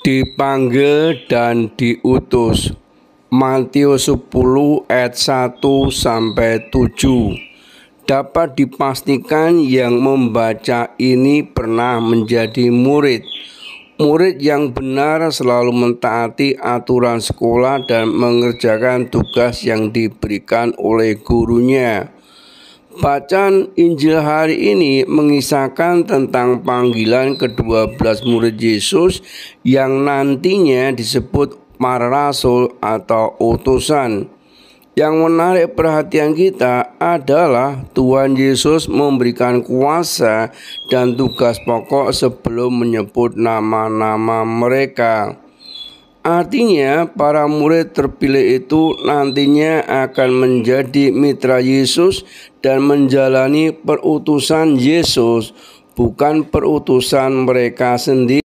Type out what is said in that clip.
dipanggil dan diutus. Matius 10 ayat 1 sampai 7 dapat dipastikan yang membaca ini pernah menjadi murid. Murid yang benar selalu mentaati aturan sekolah dan mengerjakan tugas yang diberikan oleh gurunya. Bacaan Injil hari ini mengisahkan tentang panggilan ke-12 murid Yesus yang nantinya disebut para rasul atau utusan. Yang menarik perhatian kita adalah Tuhan Yesus memberikan kuasa dan tugas pokok sebelum menyebut nama-nama mereka. Artinya para murid terpilih itu nantinya akan menjadi mitra Yesus dan menjalani perutusan Yesus bukan perutusan mereka sendiri.